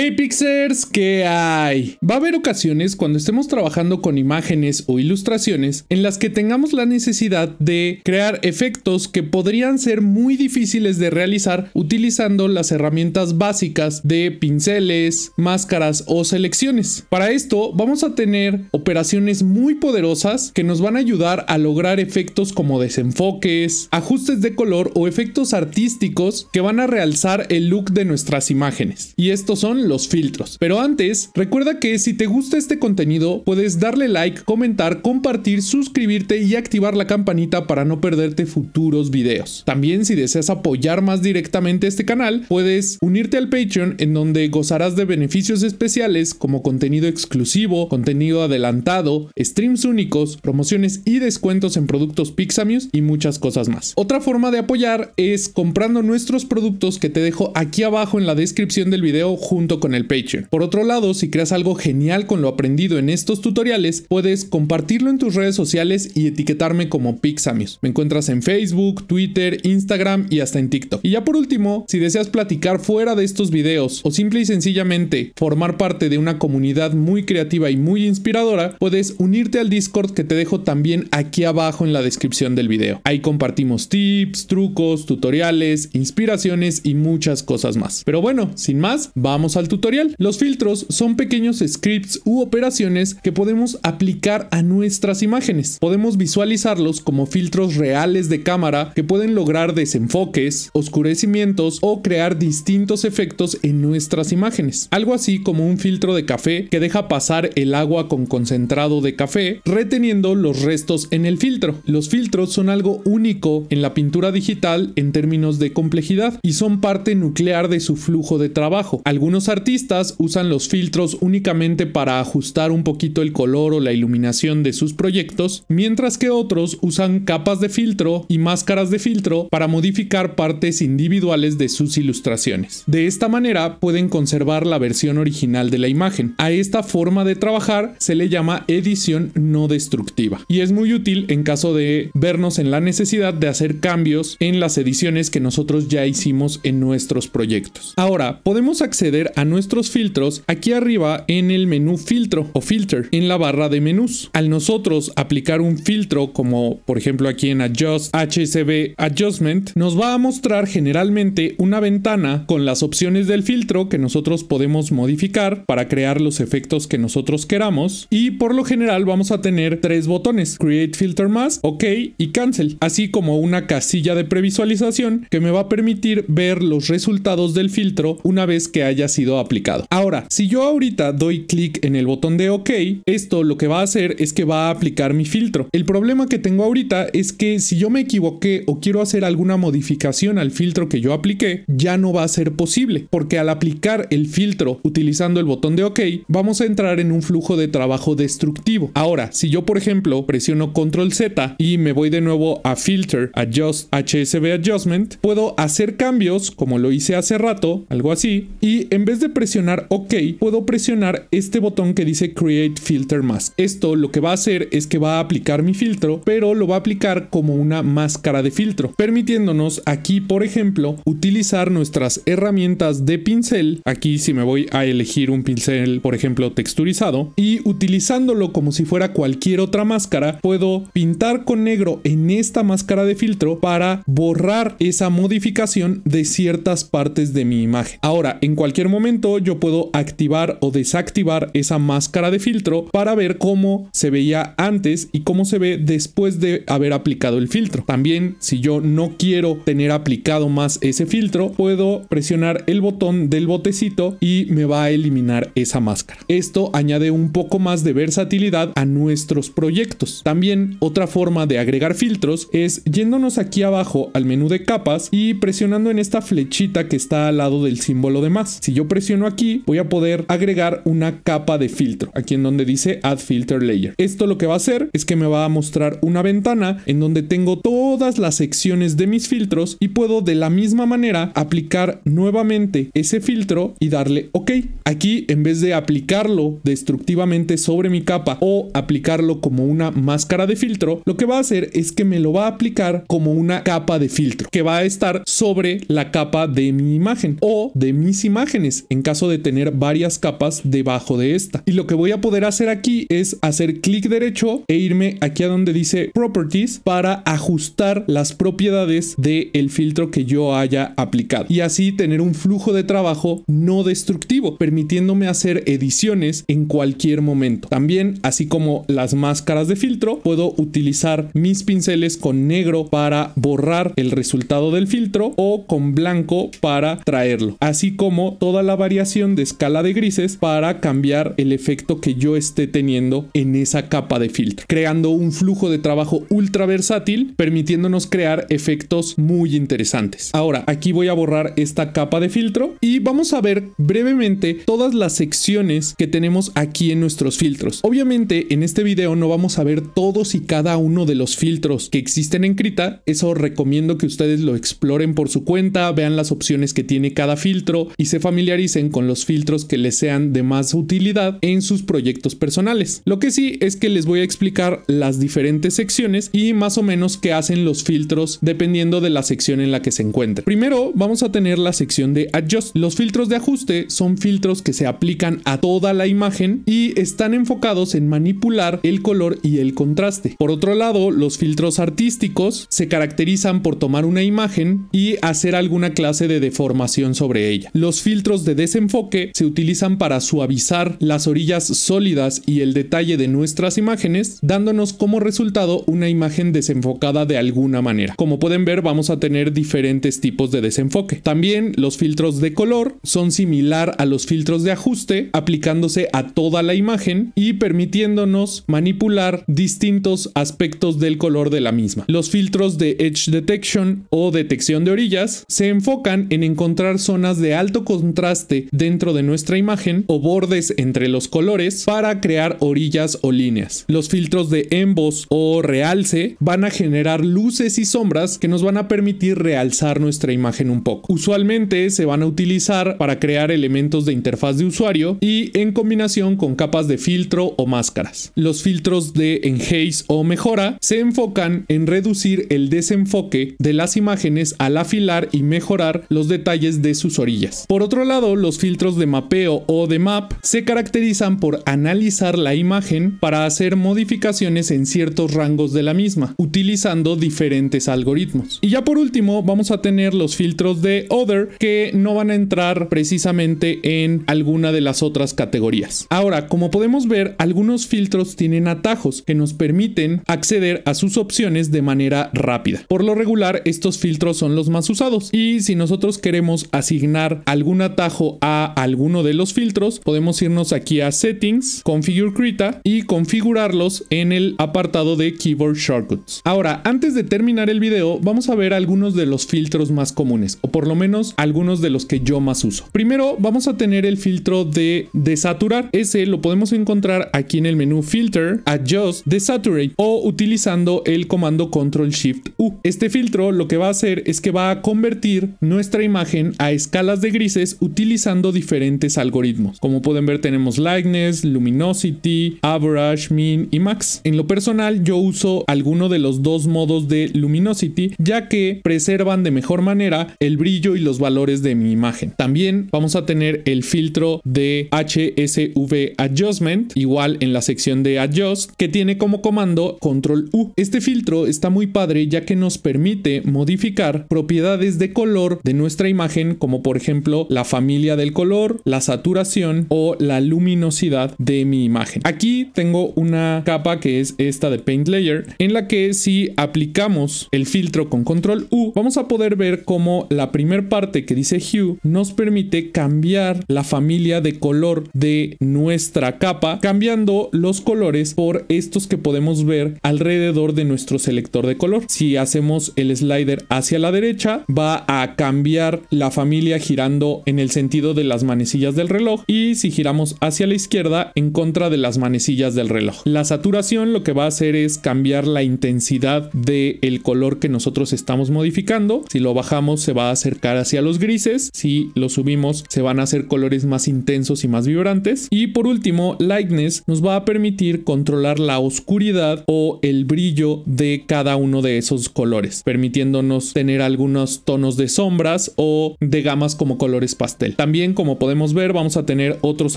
Hey Pixers, ¿qué hay? Va a haber ocasiones cuando estemos trabajando con imágenes o ilustraciones en las que tengamos la necesidad de crear efectos que podrían ser muy difíciles de realizar utilizando las herramientas básicas de pinceles, máscaras o selecciones. Para esto vamos a tener operaciones muy poderosas que nos van a ayudar a lograr efectos como desenfoques, ajustes de color o efectos artísticos que van a realzar el look de nuestras imágenes. Y estos son los filtros. Pero antes, recuerda que si te gusta este contenido, puedes darle like, comentar, compartir, suscribirte y activar la campanita para no perderte futuros videos. También si deseas apoyar más directamente este canal, puedes unirte al Patreon en donde gozarás de beneficios especiales como contenido exclusivo, contenido adelantado, streams únicos, promociones y descuentos en productos Pixamius y muchas cosas más. Otra forma de apoyar es comprando nuestros productos que te dejo aquí abajo en la descripción del video junto con el Patreon. Por otro lado, si creas algo genial con lo aprendido en estos tutoriales, puedes compartirlo en tus redes sociales y etiquetarme como Pixamius. Me encuentras en Facebook, Twitter, Instagram y hasta en TikTok. Y ya por último, si deseas platicar fuera de estos videos o simple y sencillamente formar parte de una comunidad muy creativa y muy inspiradora, puedes unirte al Discord que te dejo también aquí abajo en la descripción del video. Ahí compartimos tips, trucos, tutoriales, inspiraciones y muchas cosas más. Pero bueno, sin más, vamos a al tutorial. Los filtros son pequeños scripts u operaciones que podemos aplicar a nuestras imágenes. Podemos visualizarlos como filtros reales de cámara que pueden lograr desenfoques, oscurecimientos o crear distintos efectos en nuestras imágenes. Algo así como un filtro de café que deja pasar el agua con concentrado de café, reteniendo los restos en el filtro. Los filtros son algo único en la pintura digital en términos de complejidad y son parte nuclear de su flujo de trabajo. Algunos artistas usan los filtros únicamente para ajustar un poquito el color o la iluminación de sus proyectos, mientras que otros usan capas de filtro y máscaras de filtro para modificar partes individuales de sus ilustraciones. De esta manera pueden conservar la versión original de la imagen. A esta forma de trabajar se le llama edición no destructiva y es muy útil en caso de vernos en la necesidad de hacer cambios en las ediciones que nosotros ya hicimos en nuestros proyectos. Ahora, podemos acceder a nuestros filtros aquí arriba en el menú filtro o filter en la barra de menús. Al nosotros aplicar un filtro como por ejemplo aquí en Adjust HSB Adjustment nos va a mostrar generalmente una ventana con las opciones del filtro que nosotros podemos modificar para crear los efectos que nosotros queramos y por lo general vamos a tener tres botones Create Filter más OK y Cancel así como una casilla de previsualización que me va a permitir ver los resultados del filtro una vez que haya sido aplicado. Ahora, si yo ahorita doy clic en el botón de OK, esto lo que va a hacer es que va a aplicar mi filtro. El problema que tengo ahorita es que si yo me equivoqué o quiero hacer alguna modificación al filtro que yo apliqué, ya no va a ser posible, porque al aplicar el filtro utilizando el botón de OK, vamos a entrar en un flujo de trabajo destructivo. Ahora, si yo por ejemplo presiono Control Z y me voy de nuevo a Filter, Adjust, HSB Adjustment, puedo hacer cambios como lo hice hace rato, algo así, y en vez de presionar OK, puedo presionar este botón que dice Create Filter más Esto lo que va a hacer es que va a aplicar mi filtro, pero lo va a aplicar como una máscara de filtro, permitiéndonos aquí, por ejemplo, utilizar nuestras herramientas de pincel. Aquí si me voy a elegir un pincel, por ejemplo, texturizado, y utilizándolo como si fuera cualquier otra máscara, puedo pintar con negro en esta máscara de filtro para borrar esa modificación de ciertas partes de mi imagen. Ahora, en cualquier momento, yo puedo activar o desactivar esa máscara de filtro para ver cómo se veía antes y cómo se ve después de haber aplicado el filtro. También si yo no quiero tener aplicado más ese filtro, puedo presionar el botón del botecito y me va a eliminar esa máscara. Esto añade un poco más de versatilidad a nuestros proyectos. También otra forma de agregar filtros es yéndonos aquí abajo al menú de capas y presionando en esta flechita que está al lado del símbolo de más. Si yo presiono aquí, voy a poder agregar una capa de filtro, aquí en donde dice Add Filter Layer. Esto lo que va a hacer es que me va a mostrar una ventana en donde tengo todas las secciones de mis filtros y puedo de la misma manera aplicar nuevamente ese filtro y darle OK. Aquí en vez de aplicarlo destructivamente sobre mi capa o aplicarlo como una máscara de filtro, lo que va a hacer es que me lo va a aplicar como una capa de filtro que va a estar sobre la capa de mi imagen o de mis imágenes en caso de tener varias capas debajo de esta. Y lo que voy a poder hacer aquí es hacer clic derecho e irme aquí a donde dice Properties para ajustar las propiedades del el filtro que yo haya aplicado. Y así tener un flujo de trabajo no destructivo, permitiéndome hacer ediciones en cualquier momento. También, así como las máscaras de filtro, puedo utilizar mis pinceles con negro para borrar el resultado del filtro o con blanco para traerlo. Así como todas las la variación de escala de grises para cambiar el efecto que yo esté teniendo en esa capa de filtro, creando un flujo de trabajo ultra versátil, permitiéndonos crear efectos muy interesantes. Ahora, aquí voy a borrar esta capa de filtro y vamos a ver brevemente todas las secciones que tenemos aquí en nuestros filtros. Obviamente, en este video no vamos a ver todos y cada uno de los filtros que existen en Krita, eso recomiendo que ustedes lo exploren por su cuenta, vean las opciones que tiene cada filtro y se familiaricen con los filtros que les sean de más utilidad en sus proyectos personales. Lo que sí es que les voy a explicar las diferentes secciones y más o menos qué hacen los filtros dependiendo de la sección en la que se encuentren. Primero vamos a tener la sección de Adjust. Los filtros de ajuste son filtros que se aplican a toda la imagen y están enfocados en manipular el color y el contraste. Por otro lado, los filtros artísticos se caracterizan por tomar una imagen y hacer alguna clase de deformación sobre ella. Los filtros de desenfoque se utilizan para suavizar las orillas sólidas y el detalle de nuestras imágenes, dándonos como resultado una imagen desenfocada de alguna manera. Como pueden ver, vamos a tener diferentes tipos de desenfoque. También los filtros de color son similar a los filtros de ajuste, aplicándose a toda la imagen y permitiéndonos manipular distintos aspectos del color de la misma. Los filtros de Edge Detection o detección de orillas se enfocan en encontrar zonas de alto contraste dentro de nuestra imagen o bordes entre los colores para crear orillas o líneas. Los filtros de emboss o realce van a generar luces y sombras que nos van a permitir realzar nuestra imagen un poco. Usualmente se van a utilizar para crear elementos de interfaz de usuario y en combinación con capas de filtro o máscaras. Los filtros de enhance o mejora se enfocan en reducir el desenfoque de las imágenes al afilar y mejorar los detalles de sus orillas. Por otro lado, los filtros de mapeo o de map se caracterizan por analizar la imagen para hacer modificaciones en ciertos rangos de la misma, utilizando diferentes algoritmos. Y ya por último, vamos a tener los filtros de Other que no van a entrar precisamente en alguna de las otras categorías. Ahora, como podemos ver, algunos filtros tienen atajos que nos permiten acceder a sus opciones de manera rápida. Por lo regular, estos filtros son los más usados y si nosotros queremos asignar algún atajo a alguno de los filtros, podemos irnos aquí a Settings, Configure Krita y configurarlos en el apartado de Keyboard Shortcuts. Ahora, antes de terminar el video, vamos a ver algunos de los filtros más comunes, o por lo menos algunos de los que yo más uso. Primero, vamos a tener el filtro de desaturar. Ese lo podemos encontrar aquí en el menú Filter, Adjust, Desaturate o utilizando el comando Control Shift U. Este filtro lo que va a hacer es que va a convertir nuestra imagen a escalas de grises utilizando utilizando diferentes algoritmos. Como pueden ver tenemos Lightness, Luminosity, Average, min y Max. En lo personal yo uso alguno de los dos modos de Luminosity ya que preservan de mejor manera el brillo y los valores de mi imagen. También vamos a tener el filtro de HSV Adjustment, igual en la sección de Adjust, que tiene como comando Control U. Este filtro está muy padre ya que nos permite modificar propiedades de color de nuestra imagen como por ejemplo la familia del color, la saturación o la luminosidad de mi imagen. Aquí tengo una capa que es esta de Paint Layer, en la que si aplicamos el filtro con control U, vamos a poder ver cómo la primer parte que dice Hue nos permite cambiar la familia de color de nuestra capa, cambiando los colores por estos que podemos ver alrededor de nuestro selector de color. Si hacemos el slider hacia la derecha, va a cambiar la familia girando en el centro de las manecillas del reloj y si giramos hacia la izquierda en contra de las manecillas del reloj. La saturación lo que va a hacer es cambiar la intensidad del el color que nosotros estamos modificando. Si lo bajamos se va a acercar hacia los grises, si lo subimos se van a hacer colores más intensos y más vibrantes. Y por último, lightness nos va a permitir controlar la oscuridad o el brillo de cada uno de esos colores, permitiéndonos tener algunos tonos de sombras o de gamas como colores pastel. También como podemos ver vamos a tener otros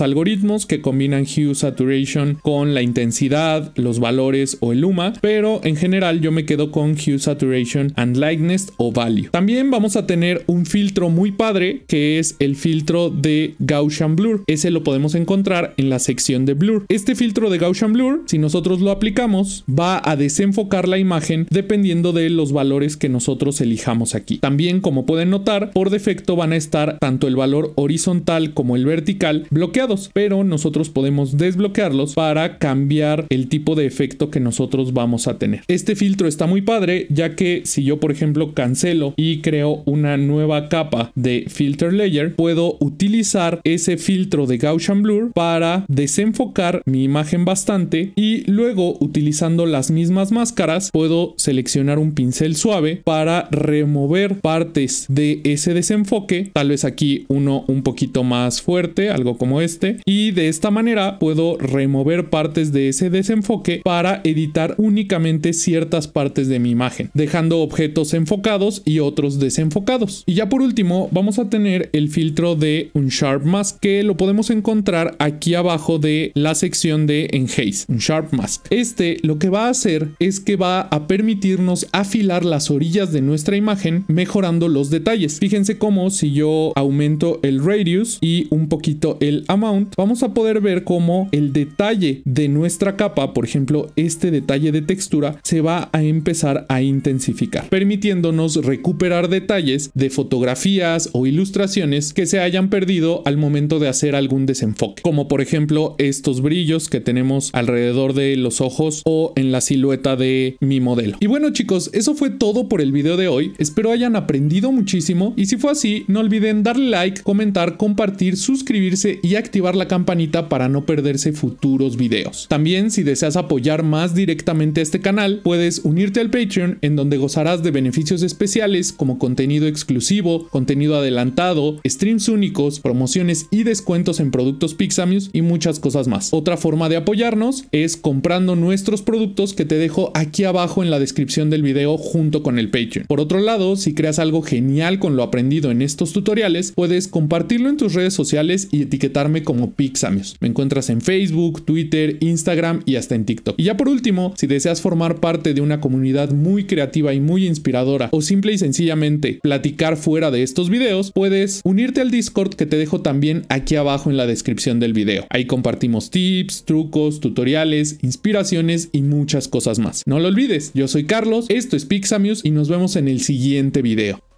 algoritmos que combinan hue saturation con la intensidad, los valores o el luma, pero en general yo me quedo con hue saturation and lightness o value. También vamos a tener un filtro muy padre que es el filtro de Gaussian Blur. Ese lo podemos encontrar en la sección de Blur. Este filtro de Gaussian Blur, si nosotros lo aplicamos, va a desenfocar la imagen dependiendo de los valores que nosotros elijamos aquí. También como pueden notar, por defecto van a estar tanto el valor horizontal como el vertical bloqueados, pero nosotros podemos desbloquearlos para cambiar el tipo de efecto que nosotros vamos a tener. Este filtro está muy padre ya que si yo por ejemplo cancelo y creo una nueva capa de filter layer, puedo utilizar ese filtro de Gaussian Blur para desenfocar mi imagen bastante y luego utilizando las mismas máscaras puedo seleccionar un pincel suave para remover partes de ese desenfoque, tal vez aquí uno un poquito más fuerte, algo como este, y de esta manera puedo remover partes de ese desenfoque para editar únicamente ciertas partes de mi imagen, dejando objetos enfocados y otros desenfocados. Y ya por último, vamos a tener el filtro de un Sharp Mask que lo podemos encontrar aquí abajo de la sección de Enhase. un Sharp Mask. Este lo que va a hacer es que va a permitirnos afilar las orillas de nuestra imagen mejorando los detalles. Fíjense cómo si yo aumento el radius y un poquito el amount, vamos a poder ver cómo el detalle de nuestra capa, por ejemplo, este detalle de textura, se va a empezar a intensificar, permitiéndonos recuperar detalles de fotografías o ilustraciones que se hayan perdido al momento de hacer algún desenfoque, como por ejemplo estos brillos que tenemos alrededor de los ojos o en la silueta de mi modelo. Y bueno chicos, eso fue todo por el video de hoy, espero hayan aprendido muchísimo y si fue así, no olviden darle like, comentar, compartir, suscribirse y activar la campanita para no perderse futuros videos. También si deseas apoyar más directamente a este canal, puedes unirte al Patreon en donde gozarás de beneficios especiales como contenido exclusivo, contenido adelantado, streams únicos, promociones y descuentos en productos Pixamius y muchas cosas más. Otra forma de apoyarnos es comprando nuestros productos que te dejo aquí abajo en la descripción del video junto con el Patreon. Por otro lado, si creas algo genial con lo aprendido en estos tutoriales, puedes comprar compartirlo en tus redes sociales y etiquetarme como Pixamius. Me encuentras en Facebook, Twitter, Instagram y hasta en TikTok. Y ya por último, si deseas formar parte de una comunidad muy creativa y muy inspiradora o simple y sencillamente platicar fuera de estos videos, puedes unirte al Discord que te dejo también aquí abajo en la descripción del video. Ahí compartimos tips, trucos, tutoriales, inspiraciones y muchas cosas más. No lo olvides, yo soy Carlos, esto es Pixamius y nos vemos en el siguiente video.